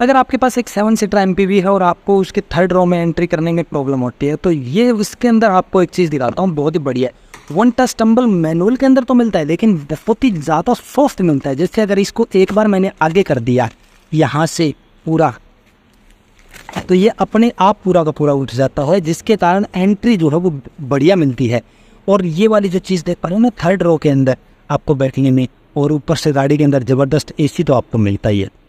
अगर आपके पास एक सेवन सीटर एम है और आपको उसके थर्ड रो में एंट्री करने में प्रॉब्लम होती है तो ये उसके अंदर आपको एक चीज़ दिखाता हूँ बहुत ही बढ़िया वन टच स्टम्बल मैनुअल के अंदर तो मिलता है लेकिन बहुत ही ज़्यादा सॉफ्ट मिलता है जैसे अगर इसको एक बार मैंने आगे कर दिया यहाँ से पूरा तो ये अपने आप पूरा का पूरा उठ जाता है जिसके कारण एंट्री जो है वो बढ़िया मिलती है और ये वाली जो चीज़ देख पा रहे हो ना थर्ड रो के अंदर आपको बैठने में और ऊपर से गाड़ी के अंदर ज़बरदस्त एसी तो आपको मिलता ही है